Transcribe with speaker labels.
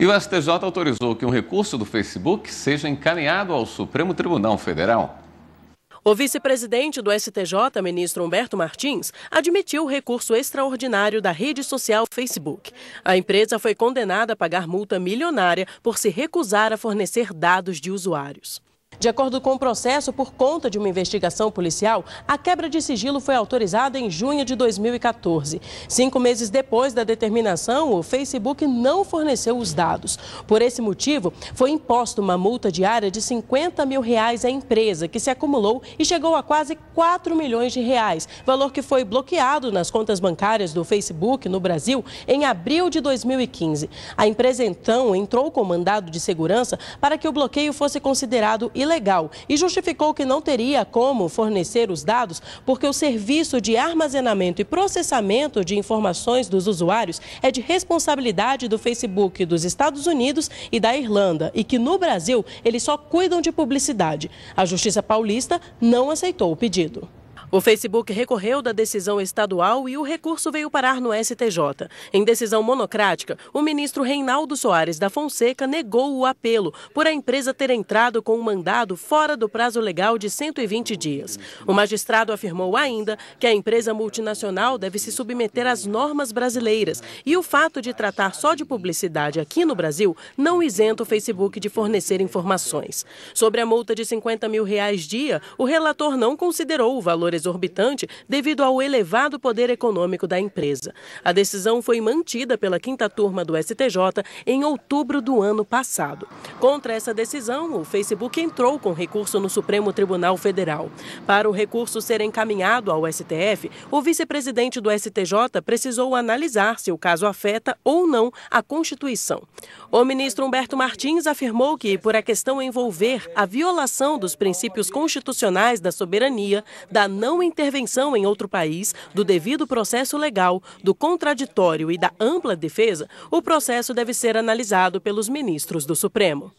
Speaker 1: E o STJ autorizou que um recurso do Facebook seja encaminhado ao Supremo Tribunal Federal. O vice-presidente do STJ, ministro Humberto Martins, admitiu o recurso extraordinário da rede social Facebook. A empresa foi condenada a pagar multa milionária por se recusar a fornecer dados de usuários. De acordo com o processo, por conta de uma investigação policial, a quebra de sigilo foi autorizada em junho de 2014. Cinco meses depois da determinação, o Facebook não forneceu os dados. Por esse motivo, foi imposta uma multa diária de 50 mil reais à empresa, que se acumulou e chegou a quase 4 milhões de reais, valor que foi bloqueado nas contas bancárias do Facebook no Brasil em abril de 2015. A empresa então entrou com mandado de segurança para que o bloqueio fosse considerado ilegal e justificou que não teria como fornecer os dados porque o serviço de armazenamento e processamento de informações dos usuários é de responsabilidade do Facebook dos Estados Unidos e da Irlanda e que no Brasil eles só cuidam de publicidade. A Justiça Paulista não aceitou o pedido. O Facebook recorreu da decisão estadual e o recurso veio parar no STJ. Em decisão monocrática, o ministro Reinaldo Soares da Fonseca negou o apelo por a empresa ter entrado com o um mandado fora do prazo legal de 120 dias. O magistrado afirmou ainda que a empresa multinacional deve se submeter às normas brasileiras e o fato de tratar só de publicidade aqui no Brasil não isenta o Facebook de fornecer informações. Sobre a multa de 50 mil reais dia, o relator não considerou o valor exorbitante devido ao elevado poder econômico da empresa. A decisão foi mantida pela quinta turma do STJ em outubro do ano passado. Contra essa decisão, o Facebook entrou com recurso no Supremo Tribunal Federal. Para o recurso ser encaminhado ao STF, o vice-presidente do STJ precisou analisar se o caso afeta ou não a Constituição. O ministro Humberto Martins afirmou que, por a questão envolver a violação dos princípios constitucionais da soberania, da não não intervenção em outro país, do devido processo legal, do contraditório e da ampla defesa, o processo deve ser analisado pelos ministros do Supremo.